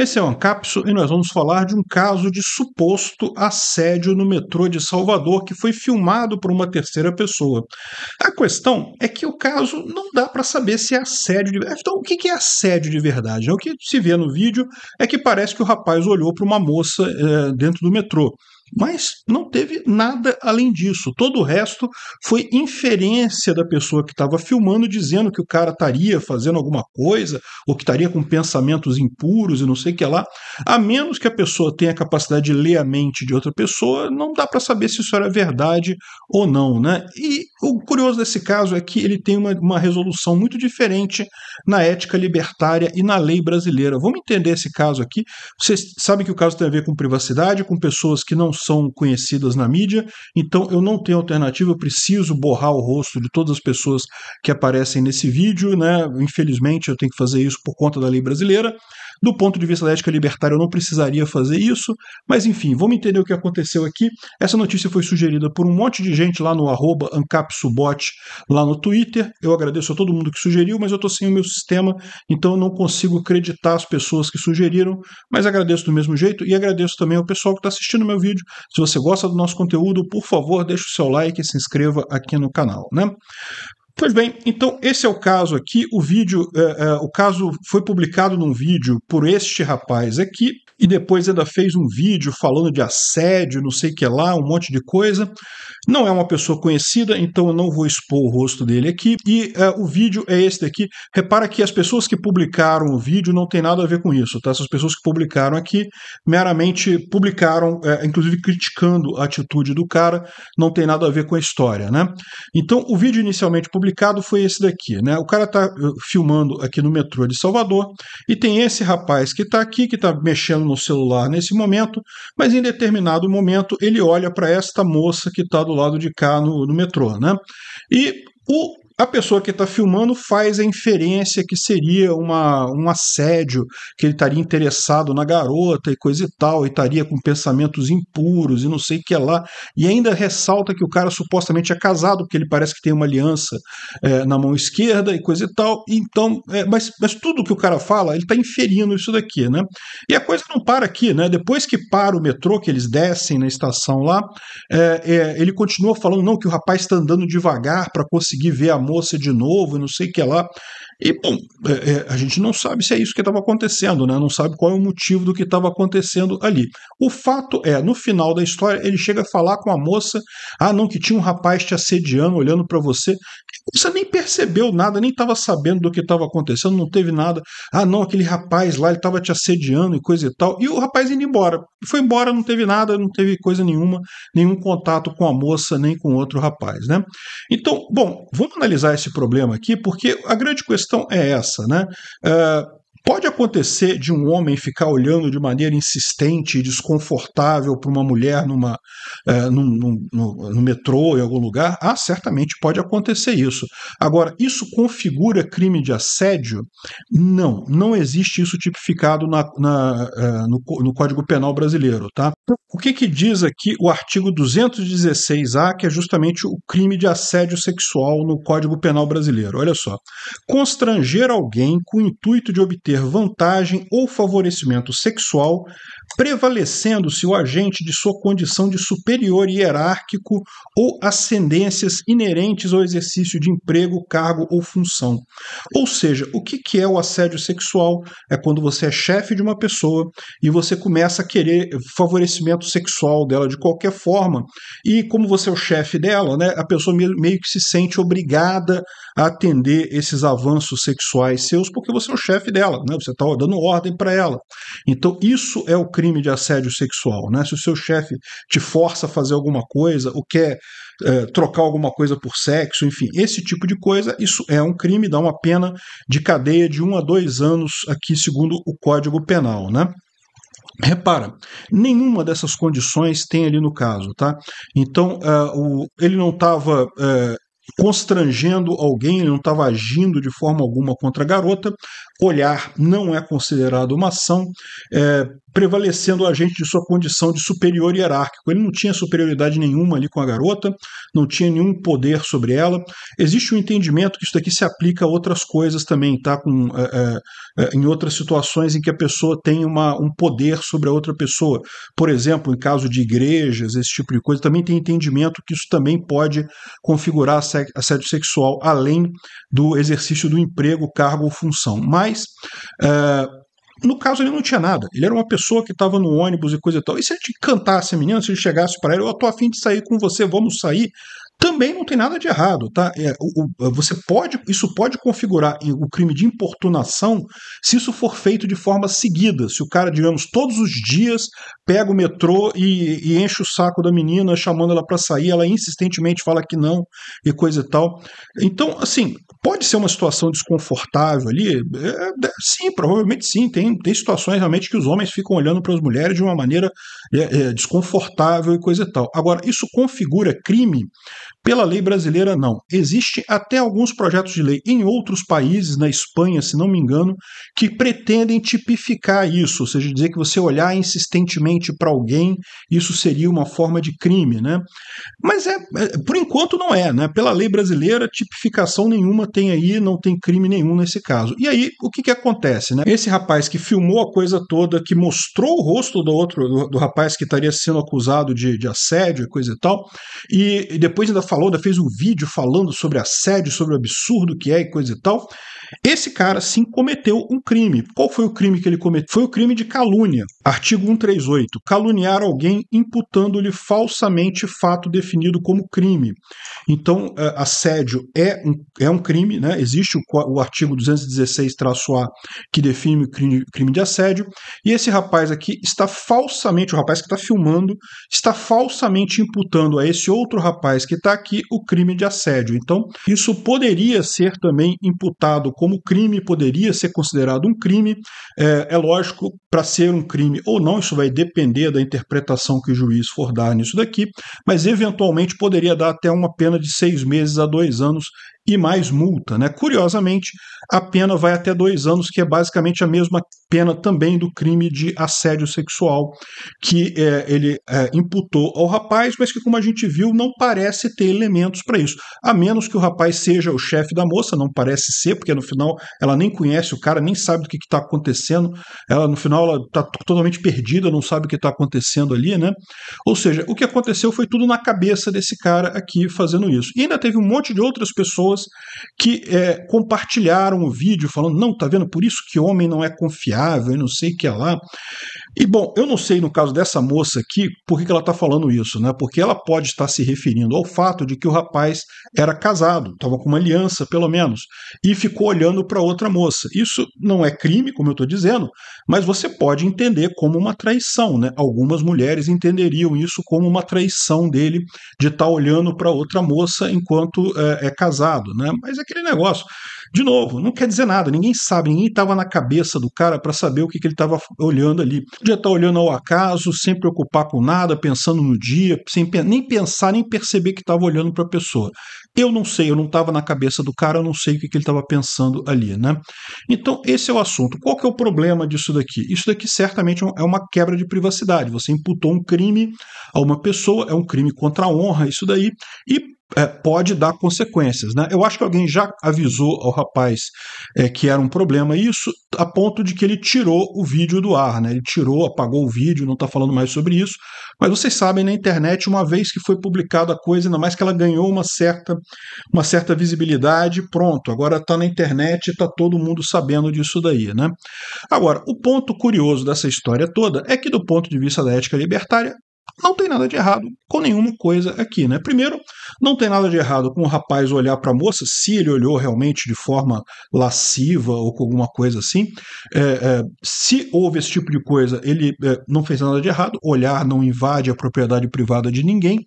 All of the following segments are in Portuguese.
Esse é o Ancapso e nós vamos falar de um caso de suposto assédio no metrô de Salvador que foi filmado por uma terceira pessoa. A questão é que o caso não dá para saber se é assédio de verdade. Então, o que é assédio de verdade? É o que se vê no vídeo é que parece que o rapaz olhou para uma moça é, dentro do metrô. Mas não teve nada além disso. Todo o resto foi inferência da pessoa que estava filmando, dizendo que o cara estaria fazendo alguma coisa, ou que estaria com pensamentos impuros e não sei o que lá. A menos que a pessoa tenha a capacidade de ler a mente de outra pessoa, não dá para saber se isso era verdade ou não. Né? E o curioso desse caso é que ele tem uma, uma resolução muito diferente na ética libertária e na lei brasileira. Vamos entender esse caso aqui. Vocês sabem que o caso tem a ver com privacidade, com pessoas que não são conhecidas na mídia, então eu não tenho alternativa, eu preciso borrar o rosto de todas as pessoas que aparecem nesse vídeo, né? Infelizmente eu tenho que fazer isso por conta da lei brasileira. Do ponto de vista da ética libertária, eu não precisaria fazer isso, mas enfim, vamos entender o que aconteceu aqui. Essa notícia foi sugerida por um monte de gente lá no arroba AncapSubot, lá no Twitter. Eu agradeço a todo mundo que sugeriu, mas eu estou sem o meu sistema, então eu não consigo acreditar as pessoas que sugeriram, mas agradeço do mesmo jeito e agradeço também ao pessoal que está assistindo meu vídeo, se você gosta do nosso conteúdo, por favor, deixe o seu like e se inscreva aqui no canal, né? Pois bem, então esse é o caso aqui. O vídeo, é, é, o caso foi publicado num vídeo por este rapaz aqui, e depois ainda fez um vídeo falando de assédio, não sei o que lá, um monte de coisa. Não é uma pessoa conhecida, então eu não vou expor o rosto dele aqui. E é, o vídeo é esse daqui. Repara que as pessoas que publicaram o vídeo não tem nada a ver com isso, tá? Essas pessoas que publicaram aqui meramente publicaram, é, inclusive criticando a atitude do cara, não tem nada a ver com a história, né? Então o vídeo inicialmente publicado publicado foi esse daqui, né? O cara tá uh, filmando aqui no metrô de Salvador e tem esse rapaz que está aqui, que está mexendo no celular nesse momento, mas em determinado momento ele olha para esta moça que está do lado de cá no, no metrô, né? E o a pessoa que está filmando faz a inferência que seria uma, um assédio, que ele estaria interessado na garota e coisa e tal, e estaria com pensamentos impuros e não sei o que lá. E ainda ressalta que o cara supostamente é casado, porque ele parece que tem uma aliança é, na mão esquerda e coisa e tal. Então, é, mas, mas tudo que o cara fala, ele está inferindo isso daqui, né? E a coisa não para aqui, né? Depois que para o metrô, que eles descem na estação lá, é, é ele continua falando, não, que o rapaz está andando devagar para conseguir ver a moça de novo, não sei o que lá. E, bom, é, é, a gente não sabe se é isso que estava acontecendo, né? não sabe qual é o motivo do que estava acontecendo ali. O fato é, no final da história, ele chega a falar com a moça: ah, não, que tinha um rapaz te assediando, olhando para você. Você nem percebeu nada, nem estava sabendo do que estava acontecendo, não teve nada. Ah, não, aquele rapaz lá, ele estava te assediando e coisa e tal. E o rapaz indo embora. Foi embora, não teve nada, não teve coisa nenhuma, nenhum contato com a moça, nem com outro rapaz, né? Então, bom, vamos analisar esse problema aqui, porque a grande questão questão é essa, né? Uh, Pode acontecer de um homem ficar olhando de maneira insistente e desconfortável para uma mulher numa, é, num, num, no, no metrô, em algum lugar? Ah, certamente pode acontecer isso. Agora, isso configura crime de assédio? Não, não existe isso tipificado na, na, eh, no, no Código Penal brasileiro. Tá? O que, que diz aqui o artigo 216A, que é justamente o crime de assédio sexual no Código Penal brasileiro? Olha só. Constranger alguém com o intuito de obter vantagem ou favorecimento sexual prevalecendo-se o agente de sua condição de superior hierárquico ou ascendências inerentes ao exercício de emprego, cargo ou função. Ou seja, o que é o assédio sexual? É quando você é chefe de uma pessoa e você começa a querer favorecimento sexual dela de qualquer forma, e como você é o chefe dela, né, a pessoa meio que se sente obrigada a atender esses avanços sexuais seus, porque você é o chefe dela, né, você está dando ordem para ela. Então, isso é o crime de assédio sexual, né? Se o seu chefe te força a fazer alguma coisa, ou quer é, trocar alguma coisa por sexo, enfim, esse tipo de coisa, isso é um crime, dá uma pena de cadeia de um a dois anos aqui, segundo o Código Penal, né? Repara, nenhuma dessas condições tem ali no caso, tá? Então, uh, o, ele não estava uh, é, constrangendo alguém, ele não estava agindo de forma alguma contra a garota. Olhar não é considerado uma ação, é, prevalecendo o agente de sua condição de superior hierárquico. Ele não tinha superioridade nenhuma ali com a garota, não tinha nenhum poder sobre ela. Existe um entendimento que isso daqui se aplica a outras coisas também, tá? Com, é, é, é em outras situações em que a pessoa tem uma, um poder sobre a outra pessoa. Por exemplo, em caso de igrejas, esse tipo de coisa, também tem entendimento que isso também pode configurar assédio sexual, além do exercício do emprego, cargo ou função. Mas. Eh, no caso, ele não tinha nada. Ele era uma pessoa que estava no ônibus e coisa e tal. E se a gente cantasse a menina, se ele chegasse para ela, eu tô afim de sair com você, vamos sair. Também não tem nada de errado, tá? É, o, o, você pode, isso pode configurar o crime de importunação se isso for feito de forma seguida. Se o cara, digamos, todos os dias pega o metrô e, e enche o saco da menina, chamando ela para sair, ela insistentemente fala que não e coisa e tal. Então, assim, pode ser uma situação desconfortável ali? É, é sim, provavelmente sim. Tem, tem situações realmente que os homens ficam olhando para as mulheres de uma maneira é, é, desconfortável e coisa e tal. Agora, isso configura crime? Pela lei brasileira, não. Existe até alguns projetos de lei em outros países, na Espanha, se não me engano, que pretendem tipificar isso, ou seja, dizer que você olhar insistentemente para alguém, isso seria uma forma de crime, né? Mas é, é, por enquanto não é, né? Pela lei brasileira, tipificação nenhuma tem aí, não tem crime nenhum nesse caso. E aí, o que que acontece, né? Esse rapaz que filmou a coisa toda, que mostrou o rosto do outro, do, do rapaz que estaria sendo acusado de, de assédio, coisa e tal, e, e depois ainda falou, ainda fez um vídeo falando sobre assédio, sobre o absurdo que é e coisa e tal. Esse cara sim cometeu um crime. Qual foi o crime que ele cometeu? Foi o crime de calúnia. Artigo 138. Caluniar alguém imputando-lhe falsamente fato definido como crime. Então, é, assédio é um, é um crime, né? Existe o, o artigo 216-A que define o crime, crime de assédio. E esse rapaz aqui está falsamente, o rapaz que está filmando, está falsamente imputando a esse outro rapaz que está aqui o crime de assédio. Então, isso poderia ser também imputado como crime poderia ser considerado um crime. É, é lógico, para ser um crime ou não, isso vai depender da interpretação que o juiz for dar nisso daqui, mas eventualmente poderia dar até uma pena de seis meses a dois anos e mais multa. Né? Curiosamente, a pena vai até dois anos, que é basicamente a mesma pena também do crime de assédio sexual que é, ele é, imputou ao rapaz, mas que, como a gente viu, não parece ter elementos para isso. A menos que o rapaz seja o chefe da moça, não parece ser, porque no final ela nem conhece o cara, nem sabe do que está acontecendo. Ela, no final, ela está totalmente perdida, não sabe o que está acontecendo ali, né? Ou seja, o que aconteceu foi tudo na cabeça desse cara aqui fazendo isso. E ainda teve um monte de outras pessoas pessoas que é, compartilharam o vídeo falando, não, tá vendo, por isso que homem não é confiável e não sei o que é lá. E bom, eu não sei no caso dessa moça aqui por que ela está falando isso, né? Porque ela pode estar se referindo ao fato de que o rapaz era casado, estava com uma aliança, pelo menos, e ficou olhando para outra moça. Isso não é crime, como eu estou dizendo, mas você pode entender como uma traição, né? Algumas mulheres entenderiam isso como uma traição dele de estar tá olhando para outra moça enquanto é, é casado né? Mas é aquele negócio. De novo, não quer dizer nada, ninguém sabe, ninguém estava na cabeça do cara para saber o que, que ele estava olhando ali. Podia estar tá olhando ao acaso, sem preocupar com nada, pensando no dia, sem nem pensar, nem perceber que estava olhando para a pessoa. Eu não sei, eu não estava na cabeça do cara, eu não sei o que, que ele estava pensando ali, né? Então, esse é o assunto. Qual que é o problema disso daqui? Isso daqui certamente é, é uma quebra de privacidade. Você imputou um crime a uma pessoa, é um crime contra a honra, isso daí, e é, pode dar consequências. Né? Eu acho que alguém já avisou ao rapaz é, que era um problema isso, a ponto de que ele tirou o vídeo do ar. Né? Ele tirou, apagou o vídeo, não está falando mais sobre isso. Mas vocês sabem, na internet, uma vez que foi publicada a coisa, ainda mais que ela ganhou uma certa, uma certa visibilidade, pronto, agora está na internet e está todo mundo sabendo disso daí. Né? Agora, o ponto curioso dessa história toda é que, do ponto de vista da ética libertária, não tem nada de errado com nenhuma coisa aqui, né? Primeiro, não tem nada de errado com o rapaz olhar para a moça, se ele olhou realmente de forma lasciva ou com alguma coisa assim. É, é, se houve esse tipo de coisa, ele é, não fez nada de errado. Olhar não invade a propriedade privada de ninguém.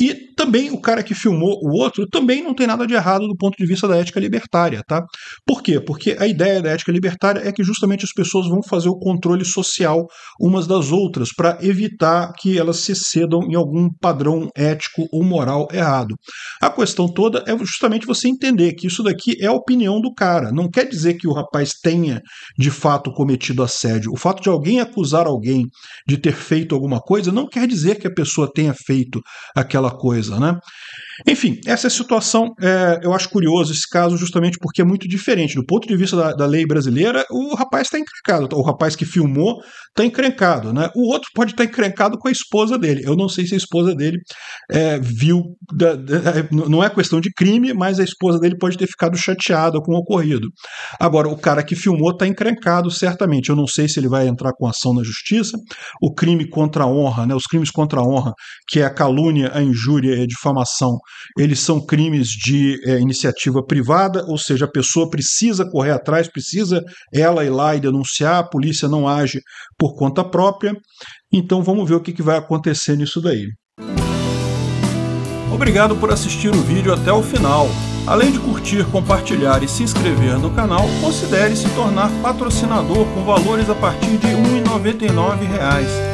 E também o cara que filmou o outro também não tem nada de errado do ponto de vista da ética libertária, tá? Por quê? Porque a ideia da ética libertária é que justamente as pessoas vão fazer o controle social umas das outras para evitar que elas se cedam em algum padrão ético ou moral errado. A questão toda é justamente você entender que isso daqui é a opinião do cara. Não quer dizer que o rapaz tenha de fato cometido assédio. O fato de alguém acusar alguém de ter feito alguma coisa não quer dizer que a pessoa tenha feito aquela coisa coisa, né? Enfim, essa situação é, eu acho curioso esse caso justamente porque é muito diferente. Do ponto de vista da, da lei brasileira, o rapaz está encrencado, o rapaz que filmou está encrencado, né? O outro pode estar tá encrencado com a esposa dele. Eu não sei se a esposa dele é, viu, da, da, é, não é questão de crime, mas a esposa dele pode ter ficado chateada com o ocorrido. Agora, o cara que filmou está encrencado certamente. Eu não sei se ele vai entrar com ação na justiça. O crime contra a honra, né? Os crimes contra a honra, que é a calúnia, a injúria difamação, eles são crimes de é, iniciativa privada, ou seja, a pessoa precisa correr atrás, precisa ela ir lá e denunciar, a polícia não age por conta própria. Então vamos ver o que, que vai acontecer nisso daí. Obrigado por assistir o vídeo até o final. Além de curtir, compartilhar e se inscrever no canal, considere se tornar patrocinador com valores a partir de R$ 1,99